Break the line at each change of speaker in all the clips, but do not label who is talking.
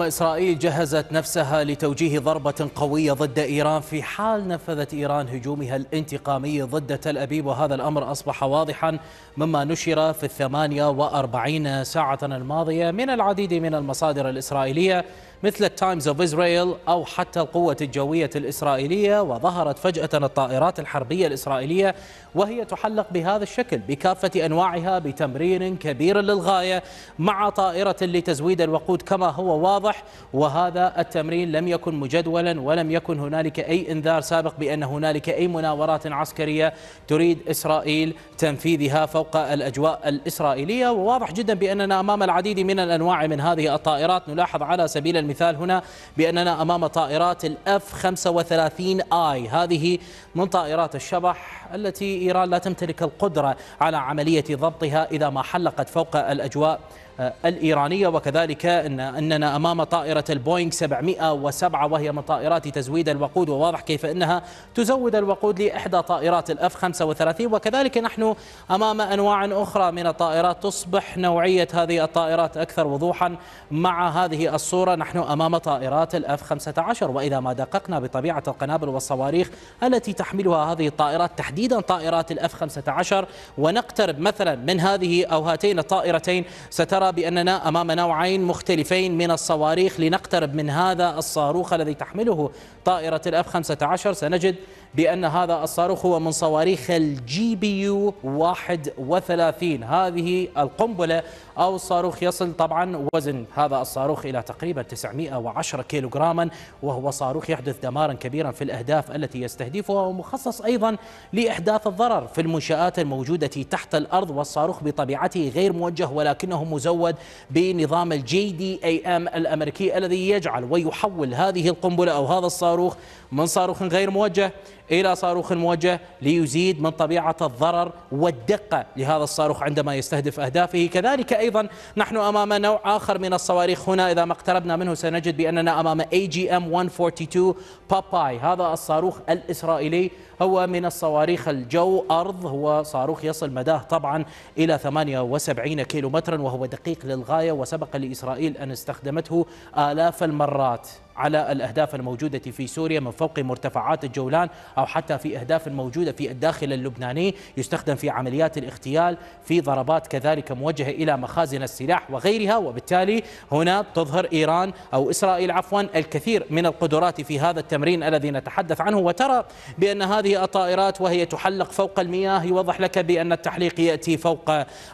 أمم إسرائيل جهزت نفسها لتوجيه ضربة قوية ضد إيران في حال نفذت إيران هجومها الانتقامي ضد تل أبيب وهذا الأمر أصبح واضحا مما نشر في الثمانية وأربعين ساعة الماضية من العديد من المصادر الإسرائيلية مثل التايمز اوف إسرائيل أو حتى القوة الجوية الإسرائيلية وظهرت فجأة الطائرات الحربية الإسرائيلية وهي تحلق بهذا الشكل بكافة أنواعها بتمرير كبير للغاية مع طائرة لتزويد الوقود كما هو واضح وهذا التمرين لم يكن مجدولا ولم يكن هنالك أي إنذار سابق بأن هنالك أي مناورات عسكرية تريد إسرائيل تنفيذها فوق الأجواء الإسرائيلية وواضح جدا بأننا أمام العديد من الأنواع من هذه الطائرات نلاحظ على سبيل المثال المثال هنا بأننا أمام طائرات الاف 35 اي هذه من طائرات الشبح التي إيران لا تمتلك القدرة على عملية ضبطها إذا ما حلقت فوق الأجواء آه، الإيرانية وكذلك إن أننا أمام طائرة البوينغ 707 وهي من طائرات تزويد الوقود وواضح كيف أنها تزود الوقود لإحدى طائرات الأف 35 وكذلك نحن أمام أنواع أخرى من الطائرات تصبح نوعية هذه الطائرات أكثر وضوحا مع هذه الصورة نحن أمام طائرات الأف 15 وإذا ما دققنا بطبيعة القنابل والصواريخ التي تحملها هذه الطائرات تحديدا طائرات الأف 15 ونقترب مثلا من هذه أو هاتين الطائرتين سترى بأننا أمام نوعين مختلفين من الصواريخ لنقترب من هذا الصاروخ الذي تحمله طائرة الأف 15 سنجد بأن هذا الصاروخ هو من صواريخ الجي بي يو 31 هذه القنبلة أو صاروخ يصل طبعا وزن هذا الصاروخ إلى تقريبا 910 كيلوغراما وهو صاروخ يحدث دمارا كبيرا في الأهداف التي يستهدفها ومخصص أيضا لإحداث الضرر في المنشآت الموجودة تحت الأرض والصاروخ بطبيعته غير موجه ولكنه مزود بنظام الجي دي اي ام الأمريكي الذي يجعل ويحول هذه القنبلة أو هذا الصاروخ من صاروخ غير موجه إلى صاروخ موجه ليزيد من طبيعة الضرر والدقة لهذا الصاروخ عندما يستهدف أهدافه كذلك أيضا نحن أمام نوع آخر من الصواريخ هنا إذا ما اقتربنا منه سنجد بأننا أمام AGM 142 باباي هذا الصاروخ الإسرائيلي هو من الصواريخ الجو أرض هو صاروخ يصل مداه طبعا إلى 78 كيلومترا وهو دقيق للغاية وسبق لإسرائيل أن استخدمته آلاف المرات على الأهداف الموجودة في سوريا من فوق مرتفعات الجولان أو حتى في أهداف موجودة في الداخل اللبناني يستخدم في عمليات الاغتيال في ضربات كذلك موجهة إلى مخازن السلاح وغيرها وبالتالي هنا تظهر إيران أو إسرائيل عفوا الكثير من القدرات في هذا التمرين الذي نتحدث عنه وترى بأن هذه الطائرات وهي تحلق فوق المياه يوضح لك بأن التحليق يأتي فوق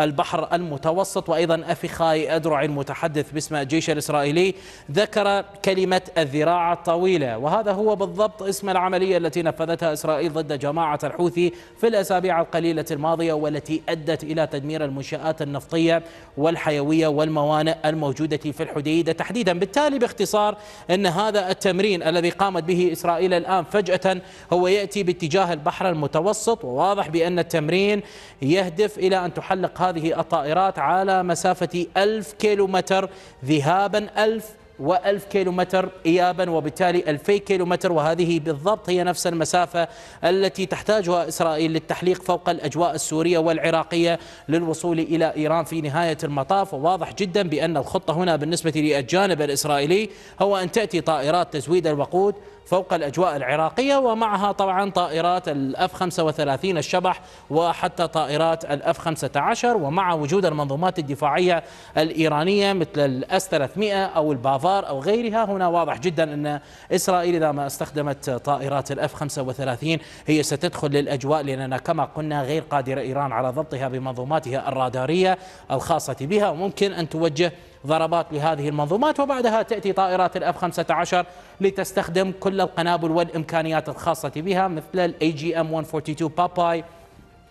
البحر المتوسط وأيضا أفخاي أدرع المتحدث باسم الجيش الإسرائيلي ذكر كلمة تسميت الذراع الطويلة وهذا هو بالضبط اسم العملية التي نفذتها إسرائيل ضد جماعة الحوثي في الأسابيع القليلة الماضية والتي أدت إلى تدمير المنشآت النفطية والحيوية والموانئ الموجودة في الحديدة تحديدا بالتالي باختصار أن هذا التمرين الذي قامت به إسرائيل الآن فجأة هو يأتي باتجاه البحر المتوسط وواضح بأن التمرين يهدف إلى أن تحلق هذه الطائرات على مسافة ألف كيلومتر ذهابا ألف و1000 كيلومتر إيابا وبالتالي 2000 كيلومتر وهذه بالضبط هي نفس المسافة التي تحتاجها إسرائيل للتحليق فوق الأجواء السورية والعراقية للوصول إلى إيران في نهاية المطاف وواضح جدا بأن الخطة هنا بالنسبة للجانب الإسرائيلي هو أن تأتي طائرات تزويد الوقود فوق الأجواء العراقية ومعها طبعا طائرات الأف 35 الشبح وحتى طائرات الأف 15 ومع وجود المنظومات الدفاعية الإيرانية مثل الأس 300 أو البافار أو غيرها هنا واضح جدا أن إسرائيل إذا ما استخدمت طائرات الأف 35 هي ستدخل للأجواء لأننا كما قلنا غير قادرة إيران على ضبطها بمنظوماتها الرادارية الخاصة بها وممكن أن توجه ضربات لهذه المنظومات وبعدها تأتي طائرات الأف 15 لتستخدم كل القنابل والإمكانيات الخاصة بها مثل الـ agm 142 باباي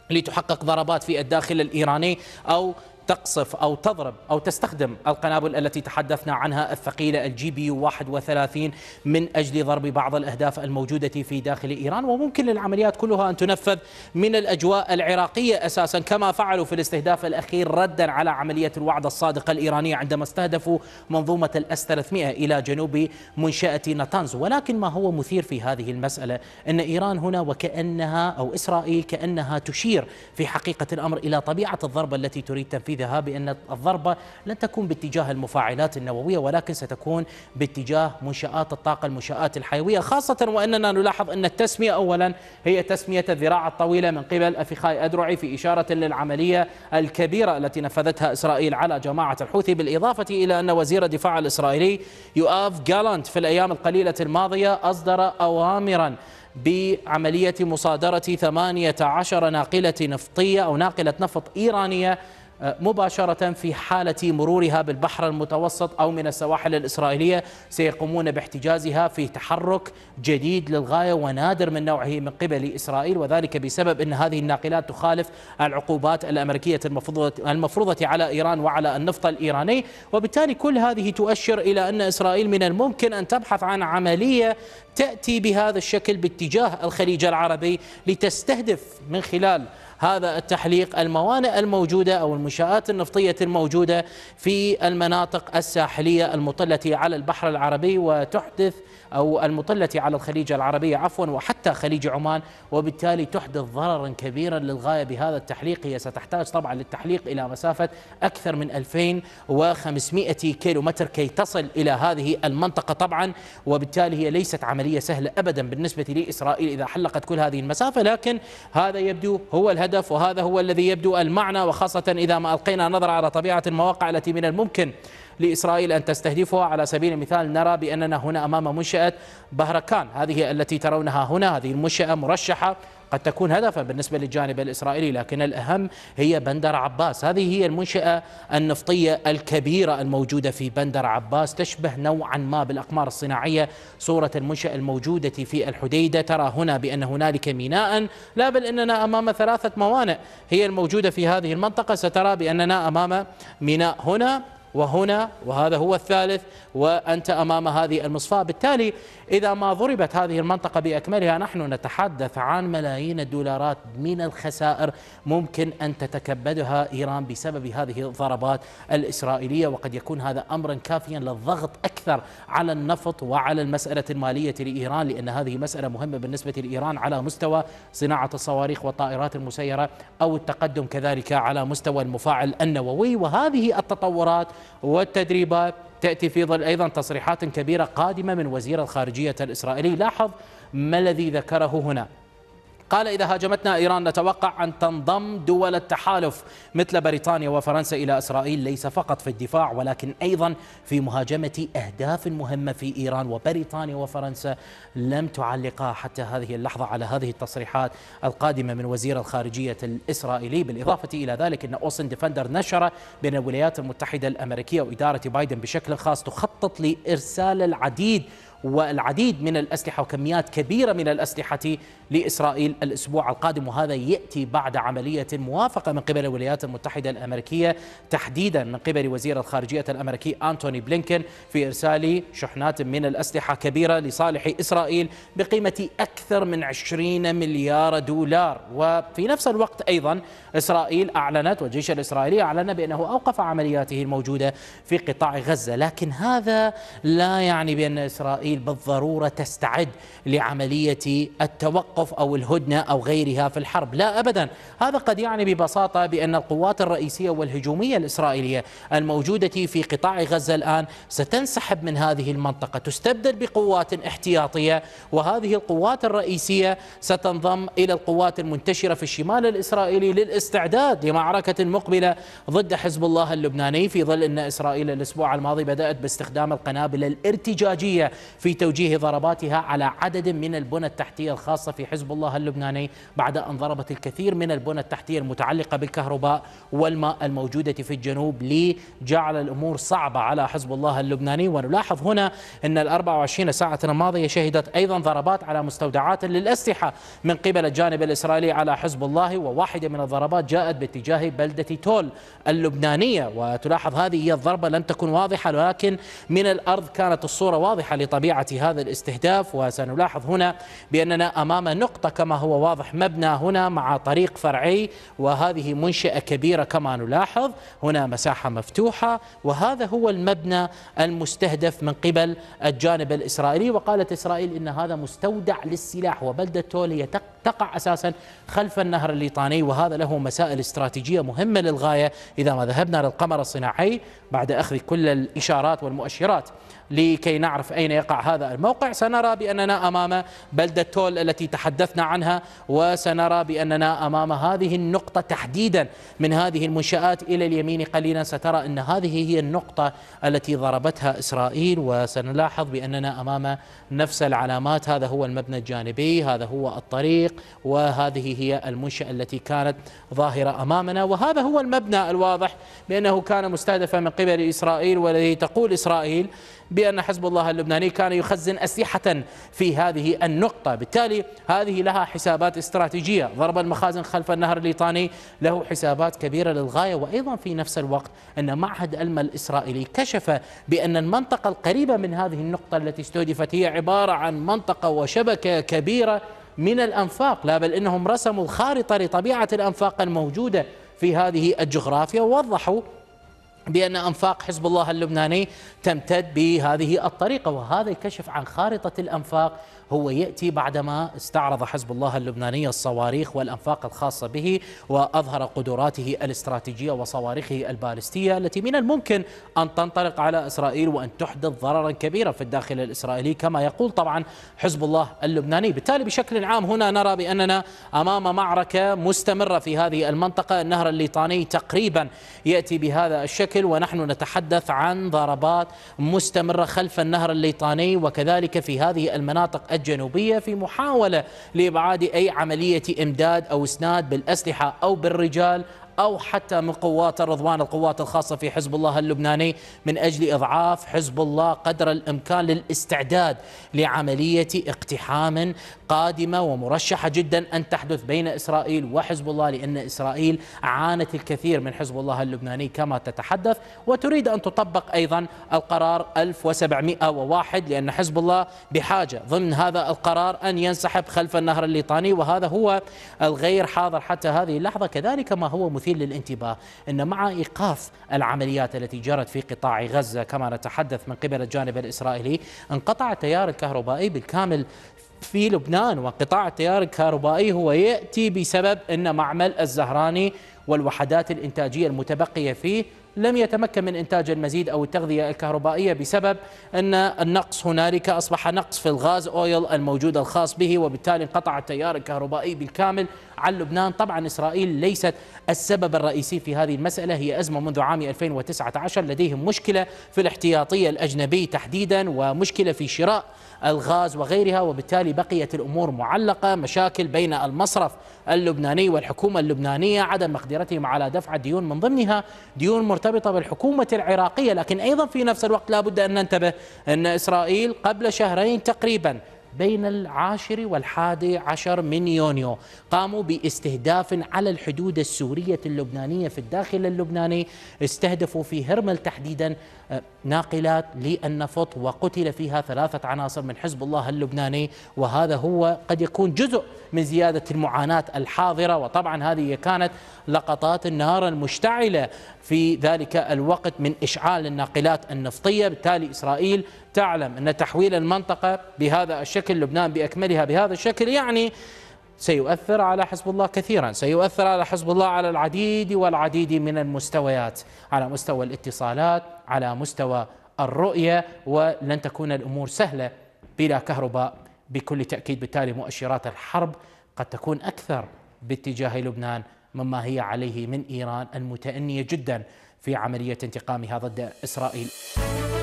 لتحقق ضربات في الداخل الإيراني أو تقصف أو تضرب أو تستخدم القنابل التي تحدثنا عنها الثقيلة الجي بي 31 من أجل ضرب بعض الأهداف الموجودة في داخل إيران وممكن للعمليات كلها أن تنفذ من الأجواء العراقية أساسا كما فعلوا في الاستهداف الأخير ردا على عملية الوعد الصادقة الإيرانية عندما استهدفوا منظومة الأس 300 إلى جنوب منشأة نتانز ولكن ما هو مثير في هذه المسألة أن إيران هنا وكأنها أو إسرائيل كأنها تشير في حقيقة الأمر إلى طبيعة الضربة التي تريد تنفيذها مؤكدها بأن الضربة لن تكون باتجاه المفاعلات النووية ولكن ستكون باتجاه منشآت الطاقة المنشآت الحيوية خاصة وأننا نلاحظ أن التسمية أولا هي تسمية الذراع الطويلة من قبل أفخاي أدرعي في إشارة للعملية الكبيرة التي نفذتها إسرائيل على جماعة الحوثي بالإضافة إلى أن وزير الدفاع الإسرائيلي يؤاف جالانت في الأيام القليلة الماضية أصدر أوامرا بعملية مصادرة 18 ناقلة نفطية أو ناقلة نفط إيرانية آه، مباشرة في حالة مرورها بالبحر المتوسط أو من السواحل الإسرائيلية سيقومون باحتجازها في تحرك جديد للغاية ونادر من نوعه من قبل إسرائيل وذلك بسبب أن هذه الناقلات تخالف العقوبات الأمريكية المفروضة, المفروضة على إيران وعلى النفط الإيراني وبالتالي كل هذه تؤشر إلى أن إسرائيل من الممكن أن تبحث عن عملية تأتي بهذا الشكل باتجاه الخليج العربي لتستهدف من خلال هذا التحليق الموانئ الموجودة أو المنشآت النفطية الموجودة في المناطق الساحلية المطلة على البحر العربي وتحدث أو المطلة على الخليج العربي عفوا وحتى خليج عمان وبالتالي تحدث ضررا كبيرا للغاية بهذا التحليق هي ستحتاج طبعا للتحليق إلى مسافة أكثر من 2500 كيلو متر كي تصل إلى هذه المنطقة طبعا وبالتالي هي ليست عملية سهلة أبدا بالنسبة لإسرائيل إذا حلقت كل هذه المسافة لكن هذا يبدو هو الهدف وهذا هو الذي يبدو المعنى وخاصة إذا ما ألقينا نظرة على طبيعة المواقع التي من الممكن لإسرائيل أن تستهدفها على سبيل المثال نرى بأننا هنا أمام منشأة بهركان هذه التي ترونها هنا هذه المنشأة مرشحة قد تكون هدفا بالنسبة للجانب الإسرائيلي لكن الأهم هي بندر عباس هذه هي المنشأة النفطية الكبيرة الموجودة في بندر عباس تشبه نوعا ما بالأقمار الصناعية صورة المنشأة الموجودة في الحديدة ترى هنا بأن هنالك ميناء لا بل أننا أمام ثلاثة موانئ هي الموجودة في هذه المنطقة سترى بأننا أمام ميناء هنا وهنا وهذا هو الثالث وأنت أمام هذه المصفاة بالتالي إذا ما ضربت هذه المنطقة بأكملها نحن نتحدث عن ملايين الدولارات من الخسائر ممكن أن تتكبدها إيران بسبب هذه الضربات الإسرائيلية وقد يكون هذا أمرا كافيا للضغط أكثر على النفط وعلى المسألة المالية لإيران لأن هذه مسألة مهمة بالنسبة لإيران على مستوى صناعة الصواريخ والطائرات المسيرة أو التقدم كذلك على مستوى المفاعل النووي وهذه التطورات والتدريبات تأتي في ظل أيضا تصريحات كبيرة قادمة من وزير الخارجية الإسرائيلي لاحظ ما الذي ذكره هنا قال إذا هاجمتنا إيران نتوقع أن تنضم دول التحالف مثل بريطانيا وفرنسا إلى إسرائيل ليس فقط في الدفاع ولكن أيضا في مهاجمة أهداف مهمة في إيران وبريطانيا وفرنسا لم تعلقا حتى هذه اللحظة على هذه التصريحات القادمة من وزير الخارجية الإسرائيلي بالإضافة إلى ذلك أن أوسن ديفندر نشر بين الولايات المتحدة الأمريكية وإدارة بايدن بشكل خاص تخطط لإرسال العديد والعديد من الأسلحة وكميات كبيرة من الأسلحة لإسرائيل الأسبوع القادم وهذا يأتي بعد عملية موافقة من قبل الولايات المتحدة الأمريكية تحديدا من قبل وزير الخارجية الأمريكي أنتوني بلينكن في إرسال شحنات من الأسلحة كبيرة لصالح إسرائيل بقيمة أكثر من 20 مليار دولار وفي نفس الوقت أيضا إسرائيل أعلنت والجيش الإسرائيلي أعلن بأنه أوقف عملياته الموجودة في قطاع غزة لكن هذا لا يعني بأن إسرائيل اسرائيل بالضروره تستعد لعمليه التوقف او الهدنه او غيرها في الحرب، لا ابدا، هذا قد يعني ببساطه بان القوات الرئيسيه والهجوميه الاسرائيليه الموجوده في قطاع غزه الان ستنسحب من هذه المنطقه، تستبدل بقوات احتياطيه وهذه القوات الرئيسيه ستنضم الى القوات المنتشره في الشمال الاسرائيلي للاستعداد لمعركه مقبله ضد حزب الله اللبناني في ظل ان اسرائيل الاسبوع الماضي بدات باستخدام القنابل الارتجاجيه في توجيه ضرباتها على عدد من البنى التحتية الخاصة في حزب الله اللبناني بعد أن ضربت الكثير من البنى التحتية المتعلقة بالكهرباء والماء الموجودة في الجنوب لجعل الأمور صعبة على حزب الله اللبناني ونلاحظ هنا أن ال 24 ساعة الماضية شهدت أيضا ضربات على مستودعات للأسلحة من قبل الجانب الإسرائيلي على حزب الله وواحدة من الضربات جاءت باتجاه بلدة تول اللبنانية وتلاحظ هذه هي الضربة لم تكن واضحة ولكن من الأرض كانت الصورة واضحة لطبيعة طبيعة هذا الاستهداف وسنلاحظ هنا بأننا أمام نقطة كما هو واضح مبنى هنا مع طريق فرعي وهذه منشأة كبيرة كما نلاحظ هنا مساحة مفتوحة وهذا هو المبنى المستهدف من قبل الجانب الإسرائيلي وقالت إسرائيل إن هذا مستودع للسلاح وبلدة تول هي تقع أساسا خلف النهر الليطاني وهذا له مسائل استراتيجية مهمة للغاية إذا ما ذهبنا للقمر الصناعي بعد أخذ كل الإشارات والمؤشرات لكي نعرف أين يقع هذا الموقع سنرى بأننا أمام بلدة تول التي تحدثنا عنها وسنرى بأننا أمام هذه النقطة تحديدا من هذه المنشآت إلى اليمين قليلا سترى أن هذه هي النقطة التي ضربتها إسرائيل وسنلاحظ بأننا أمام نفس العلامات هذا هو المبنى الجانبي هذا هو الطريق وهذه هي المنشأة التي كانت ظاهرة أمامنا وهذا هو المبنى الواضح بأنه كان مستهدفا من قبل إسرائيل والذي تقول إسرائيل بأن حزب الله اللبناني كان يخزن أسلحة في هذه النقطة بالتالي هذه لها حسابات استراتيجية ضرب المخازن خلف النهر الليطاني له حسابات كبيرة للغاية وأيضا في نفس الوقت أن معهد ألم الإسرائيلي كشف بأن المنطقة القريبة من هذه النقطة التي استهدفت هي عبارة عن منطقة وشبكة كبيرة من الأنفاق لا بل إنهم رسموا الخارطة لطبيعة الأنفاق الموجودة في هذه الجغرافيا ووضحوا بأن أنفاق حزب الله اللبناني تمتد بهذه الطريقة وهذا يكشف عن خارطة الأنفاق هو يأتي بعدما استعرض حزب الله اللبناني الصواريخ والأنفاق الخاصة به وأظهر قدراته الاستراتيجية وصواريخه البالستية التي من الممكن أن تنطلق على إسرائيل وأن تحدث ضررا كبيرا في الداخل الإسرائيلي كما يقول طبعا حزب الله اللبناني بالتالي بشكل عام هنا نرى بأننا أمام معركة مستمرة في هذه المنطقة النهر الليطاني تقريبا يأتي بهذا الشكل ونحن نتحدث عن ضربات مستمرة خلف النهر الليطاني وكذلك في هذه المناطق الجنوبية في محاولة لإبعاد أي عملية إمداد أو إسناد بالأسلحة أو بالرجال أو حتى من قوات الرضوان القوات الخاصة في حزب الله اللبناني من أجل إضعاف حزب الله قدر الإمكان للاستعداد لعملية اقتحام قادمة ومرشحة جدا أن تحدث بين إسرائيل وحزب الله لأن إسرائيل عانت الكثير من حزب الله اللبناني كما تتحدث وتريد أن تطبق أيضا القرار 1701 لأن حزب الله بحاجة ضمن هذا القرار أن ينسحب خلف النهر الليطاني وهذا هو الغير حاضر حتى هذه اللحظة كذلك ما هو مثير يشير للانتباه أن مع إيقاف العمليات التي جرت في قطاع غزة كما نتحدث من قبل الجانب الإسرائيلي انقطع التيار الكهربائي بالكامل في لبنان وانقطاع التيار الكهربائي هو يأتي بسبب أن معمل الزهراني والوحدات الإنتاجية المتبقية فيه لم يتمكن من إنتاج المزيد أو التغذية الكهربائية بسبب أن النقص هنالك أصبح نقص في الغاز أويل الموجود الخاص به وبالتالي انقطع التيار الكهربائي بالكامل عن لبنان طبعا إسرائيل ليست السبب الرئيسي في هذه المسألة هي أزمة منذ عام 2019 لديهم مشكلة في الاحتياطي الأجنبي تحديدا ومشكلة في شراء الغاز وغيرها وبالتالي بقيت الأمور معلقة مشاكل بين المصرف اللبناني والحكومة اللبنانية عدم مقدمة تقدرتهم على دفع الديون من ضمنها ديون مرتبطة بالحكومة العراقية لكن أيضا في نفس الوقت لا بد أن ننتبه أن إسرائيل قبل شهرين تقريبا بين العاشر والحادي عشر من يونيو قاموا باستهداف على الحدود السورية اللبنانية في الداخل اللبناني استهدفوا في هرمل تحديدا آه، ناقلات للنفط وقتل فيها ثلاثة عناصر من حزب الله اللبناني وهذا هو قد يكون جزء من زيادة المعاناة الحاضرة وطبعا هذه كانت لقطات النار المشتعلة في ذلك الوقت من إشعال الناقلات النفطية بالتالي إسرائيل تعلم أن تحويل المنطقة بهذا الشكل لبنان بأكملها بهذا الشكل يعني سيؤثر على حزب الله كثيرا سيؤثر على حزب الله على العديد والعديد من المستويات على مستوى الاتصالات على مستوى الرؤية ولن تكون الأمور سهلة بلا كهرباء بكل تاكيد بالتالي مؤشرات الحرب قد تكون اكثر باتجاه لبنان مما هي عليه من ايران المتانيه جدا في عمليه انتقامها ضد اسرائيل.